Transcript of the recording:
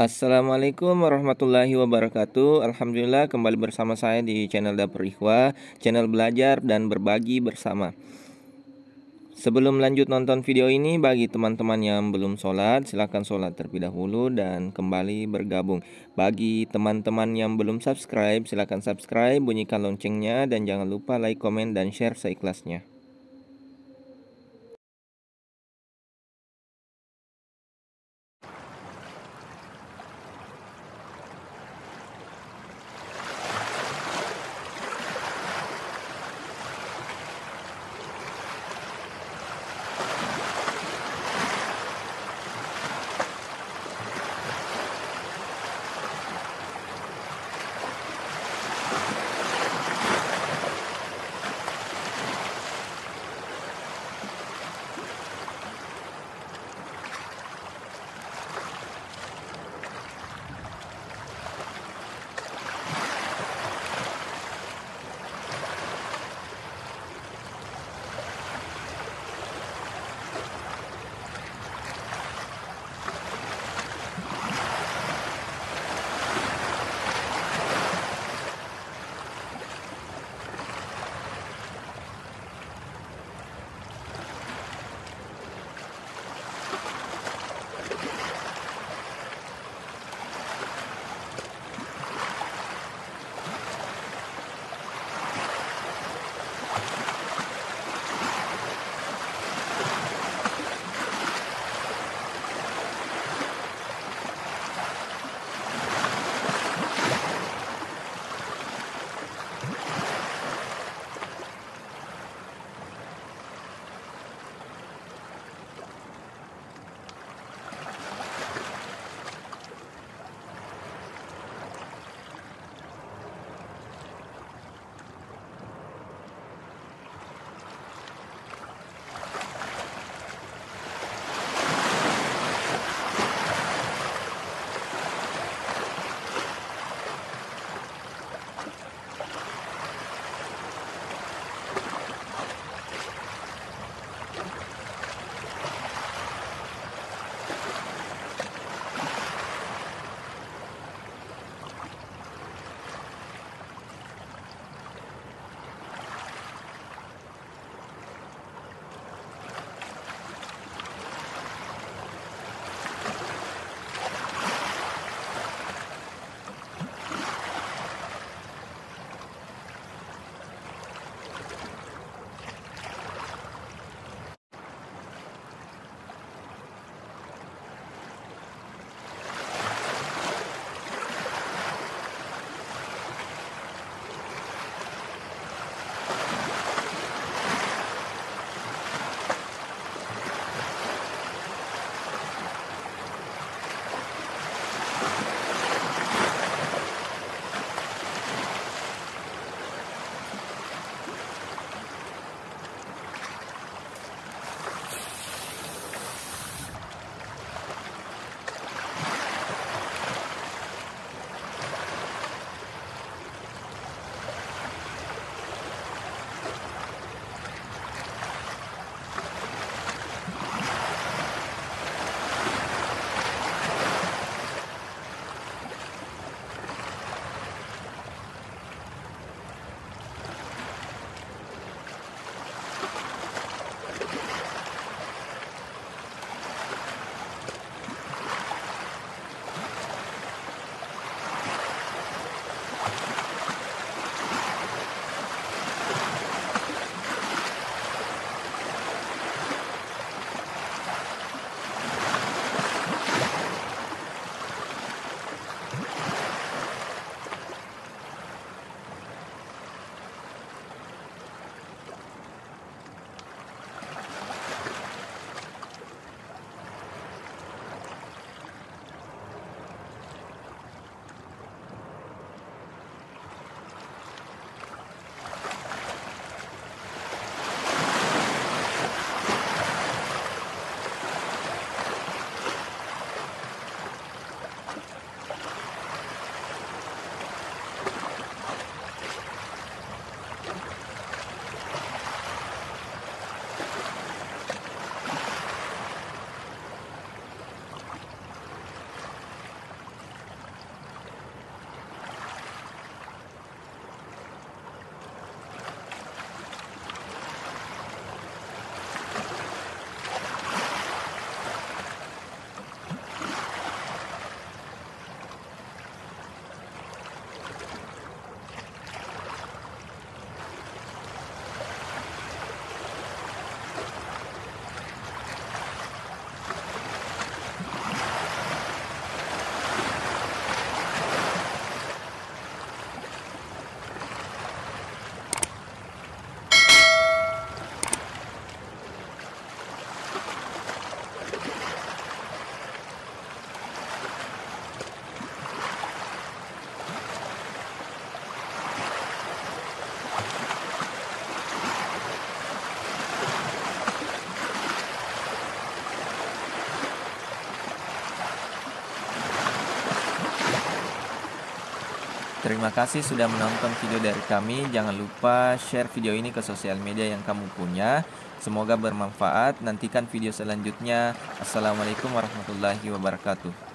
Assalamualaikum warahmatullahi wabarakatuh Alhamdulillah kembali bersama saya di channel Dapur Ikhwa Channel belajar dan berbagi bersama Sebelum lanjut nonton video ini Bagi teman-teman yang belum sholat Silahkan sholat terlebih dahulu dan kembali bergabung Bagi teman-teman yang belum subscribe Silahkan subscribe, bunyikan loncengnya Dan jangan lupa like, komen, dan share seikhlasnya Terima kasih sudah menonton video dari kami. Jangan lupa share video ini ke sosial media yang kamu punya. Semoga bermanfaat. Nantikan video selanjutnya. Assalamualaikum warahmatullahi wabarakatuh.